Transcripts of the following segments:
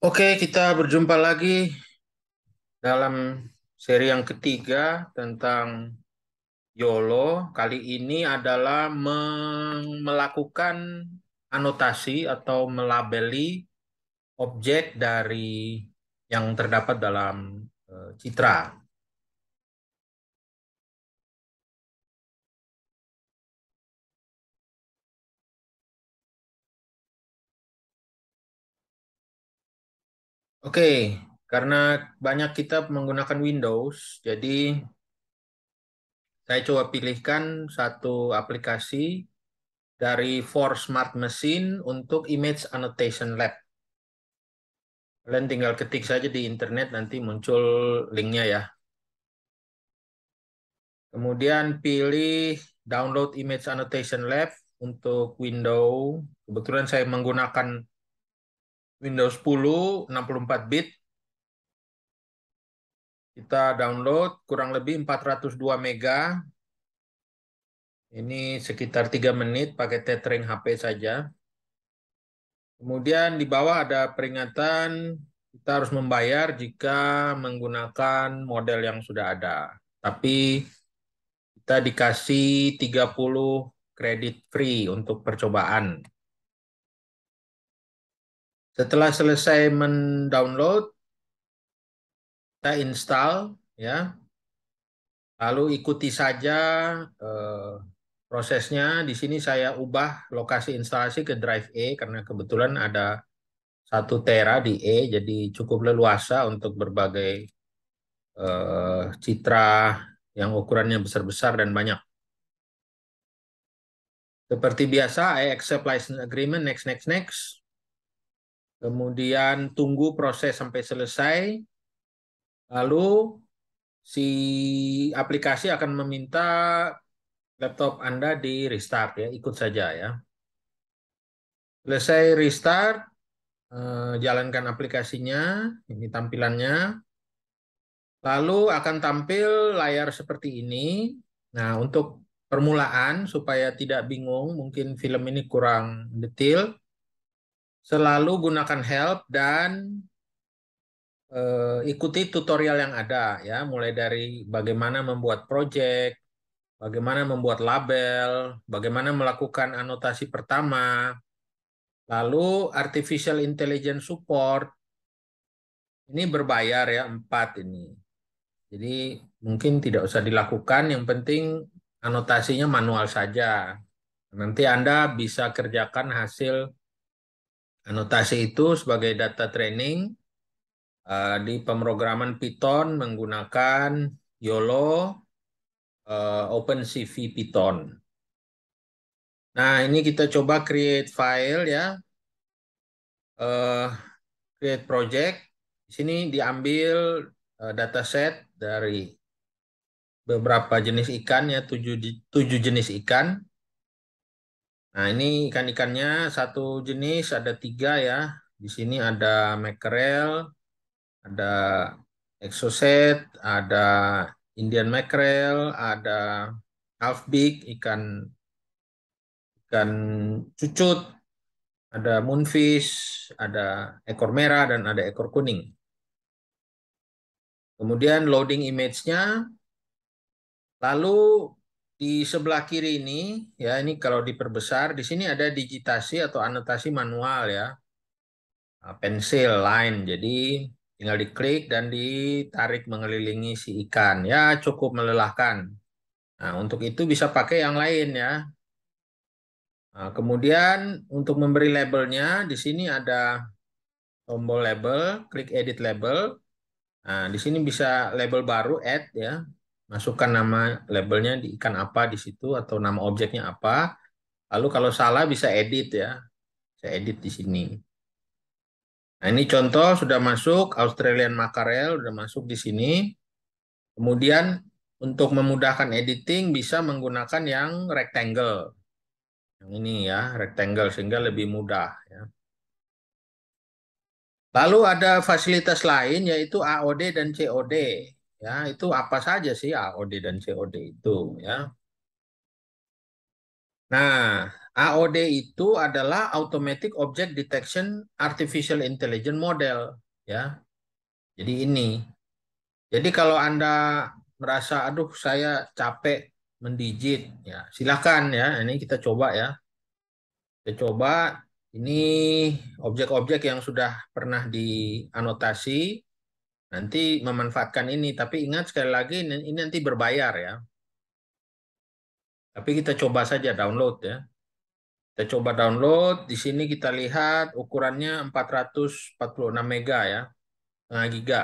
Oke, kita berjumpa lagi dalam seri yang ketiga tentang YOLO. Kali ini adalah melakukan anotasi atau melabeli objek dari yang terdapat dalam eh, citra. Oke, karena banyak kita menggunakan Windows, jadi saya coba pilihkan satu aplikasi dari For Smart Machine untuk Image Annotation Lab. Kalian tinggal ketik saja di internet, nanti muncul linknya ya. Kemudian pilih download Image Annotation Lab untuk Windows. Kebetulan saya menggunakan Windows 10 64 bit. Kita download kurang lebih 402 mega. Ini sekitar 3 menit pakai tethering HP saja. Kemudian di bawah ada peringatan kita harus membayar jika menggunakan model yang sudah ada. Tapi kita dikasih 30 kredit free untuk percobaan. Setelah selesai mendownload, kita install ya. Lalu ikuti saja eh, prosesnya. Di sini saya ubah lokasi instalasi ke drive E karena kebetulan ada satu tera di E, jadi cukup leluasa untuk berbagai eh, citra yang ukurannya besar-besar dan banyak. Seperti biasa, I accept license agreement, next, next, next kemudian tunggu proses sampai selesai, lalu si aplikasi akan meminta laptop Anda di restart ya, ikut saja ya. Selesai restart, eh, jalankan aplikasinya, ini tampilannya. Lalu akan tampil layar seperti ini. Nah, untuk permulaan supaya tidak bingung, mungkin film ini kurang detail. Selalu gunakan help dan uh, ikuti tutorial yang ada ya, mulai dari bagaimana membuat project, bagaimana membuat label, bagaimana melakukan anotasi pertama, lalu artificial intelligence support. Ini berbayar ya, empat ini. Jadi mungkin tidak usah dilakukan, yang penting anotasinya manual saja. Nanti Anda bisa kerjakan hasil Anotasi itu sebagai data training uh, di pemrograman Python menggunakan YOLO uh, OpenCV Python. Nah, ini kita coba create file ya. Uh, create project. Di sini diambil uh, dataset dari beberapa jenis ikan ya, tujuh, tujuh jenis ikan. Nah, ini ikan-ikannya satu jenis, ada tiga ya. Di sini ada mackerel, ada exocet, ada Indian mackerel, ada half big, ikan ikan cucut, ada moonfish, ada ekor merah, dan ada ekor kuning. Kemudian loading image-nya, lalu di sebelah kiri ini, ya ini kalau diperbesar, di sini ada digitasi atau anotasi manual ya. Ah, pensil, line, jadi tinggal diklik dan ditarik mengelilingi si ikan. Ya cukup melelahkan. Nah untuk itu bisa pakai yang lain ya. Nah, kemudian untuk memberi labelnya, di sini ada tombol label, klik edit label. Nah, di sini bisa label baru add ya masukkan nama labelnya di ikan apa di situ atau nama objeknya apa. Lalu kalau salah bisa edit ya. Saya edit di sini. Nah, ini contoh sudah masuk Australian Mackerel sudah masuk di sini. Kemudian untuk memudahkan editing bisa menggunakan yang rectangle. Yang ini ya, rectangle sehingga lebih mudah ya. Lalu ada fasilitas lain yaitu AOD dan COD. Ya, itu apa saja sih AOD dan COD itu ya. Nah, AOD itu adalah Automatic Object Detection Artificial Intelligence Model ya. Jadi ini. Jadi kalau Anda merasa aduh saya capek mendigit ya silakan ya ini kita coba ya kita coba ini objek-objek yang sudah pernah dianotasi Nanti memanfaatkan ini, tapi ingat sekali lagi ini nanti berbayar ya. Tapi kita coba saja download ya. Kita coba download, di sini kita lihat ukurannya 446 mega ya, setengah giga.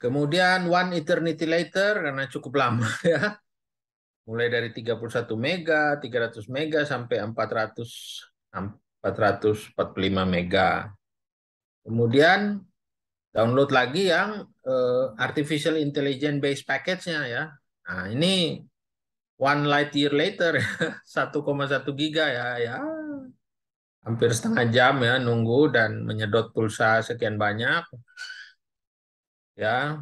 Kemudian One Eternity Later karena cukup lama ya. Mulai dari 31 mega, 300 mega sampai 400 445 mega. Kemudian download lagi yang uh, artificial intelligence based package-nya ya. Nah, ini one light year later 1,1 giga ya ya hampir setengah jam ya nunggu dan menyedot pulsa sekian banyak ya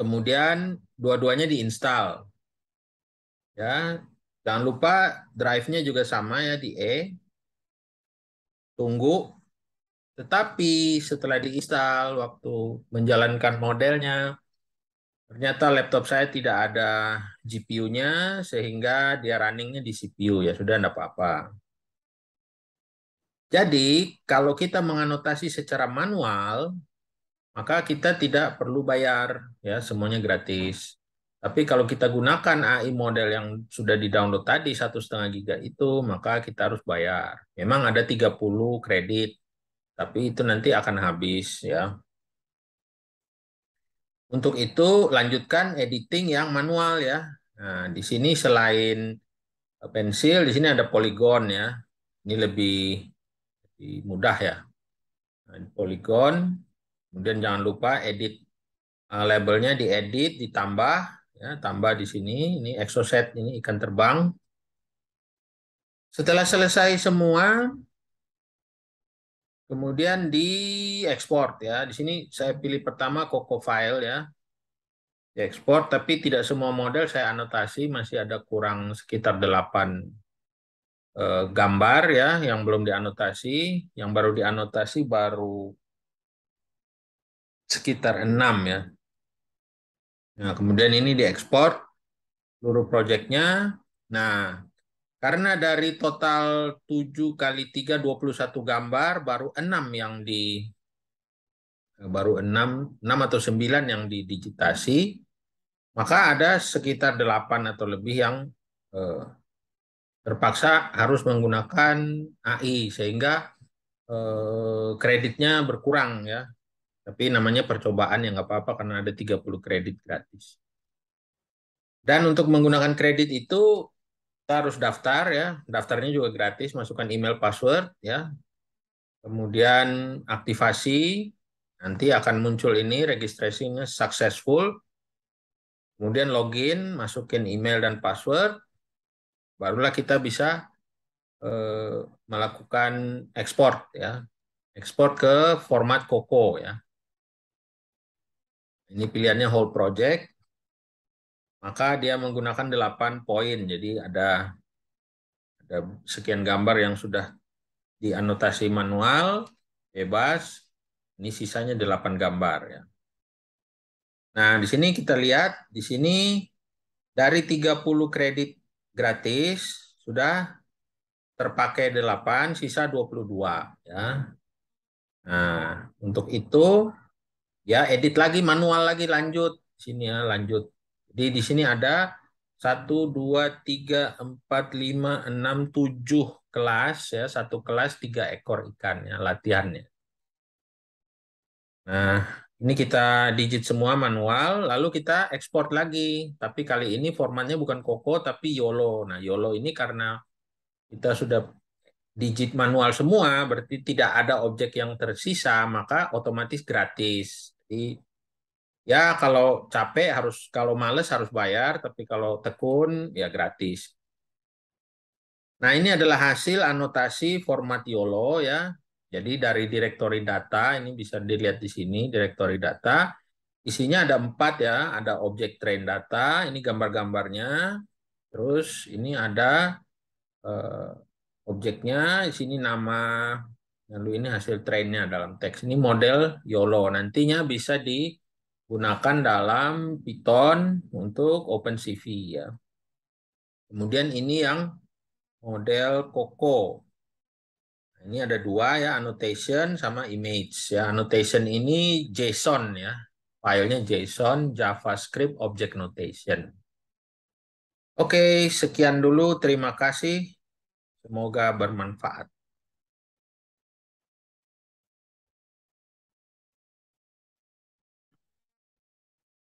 kemudian dua-duanya diinstal ya jangan lupa drive-nya juga sama ya di E tunggu tetapi setelah diinstal waktu menjalankan modelnya, ternyata laptop saya tidak ada GPU-nya sehingga dia running-nya di CPU ya sudah tidak apa-apa. Jadi kalau kita menganotasi secara manual, maka kita tidak perlu bayar ya semuanya gratis. Tapi kalau kita gunakan AI model yang sudah di-download tadi satu setengah giga itu, maka kita harus bayar. Memang ada 30 kredit tapi itu nanti akan habis ya. Untuk itu lanjutkan editing yang manual ya. Nah, di sini selain eh, pensil, di sini ada poligon ya. Ini lebih, lebih mudah ya. Nah, poligon, kemudian jangan lupa edit eh, labelnya di edit, ditambah ya, tambah di sini. Ini exoset, ini ikan terbang. Setelah selesai semua, Kemudian di ekspor ya. Di sini saya pilih pertama Coco File ya. Di ekspor tapi tidak semua model saya anotasi masih ada kurang sekitar 8 eh, gambar ya yang belum dianotasi, yang baru dianotasi baru sekitar 6 ya. Nah, kemudian ini diekspor seluruh proyeknya. Nah, karena dari total 7 kali 3 21 gambar baru 6 yang di baru 6 6 atau 9 yang didigitasi, maka ada sekitar 8 atau lebih yang eh, terpaksa harus menggunakan AI sehingga eh, kreditnya berkurang ya. Tapi namanya percobaan ya nggak apa-apa karena ada 30 kredit gratis. Dan untuk menggunakan kredit itu kita harus daftar ya daftarnya juga gratis masukkan email password ya kemudian aktivasi nanti akan muncul ini registrasinya successful kemudian login masukin email dan password barulah kita bisa eh, melakukan ekspor ya ekspor ke format Coco ya ini pilihannya whole project maka dia menggunakan 8 poin. Jadi ada ada sekian gambar yang sudah dianotasi manual, bebas. Ini sisanya 8 gambar ya. Nah, di sini kita lihat di sini dari 30 kredit gratis sudah terpakai 8, sisa 22 ya. Nah, untuk itu ya edit lagi manual lagi lanjut sini ya, lanjut jadi di sini ada 1, 2, 3, 4, 5, 6, 7 kelas. ya Satu kelas tiga ekor ikan ya, latihannya. Nah, ini kita digit semua manual, lalu kita ekspor lagi. Tapi kali ini formatnya bukan Koko, tapi YOLO. Nah, YOLO ini karena kita sudah digit manual semua, berarti tidak ada objek yang tersisa, maka otomatis gratis. Jadi ya kalau capek harus kalau males harus bayar tapi kalau tekun ya gratis nah ini adalah hasil anotasi format YOLO ya jadi dari direktori data ini bisa dilihat di sini direktori data isinya ada empat ya ada objek train data ini gambar-gambarnya terus ini ada eh, objeknya di sini nama lalu ini hasil trainnya dalam teks ini model YOLO nantinya bisa di gunakan dalam Python untuk OpenCV ya. Kemudian ini yang model Coco. Ini ada dua ya, annotation sama image. Ya, annotation ini JSON ya. Filenya JSON, JavaScript Object Notation. Oke, sekian dulu. Terima kasih. Semoga bermanfaat.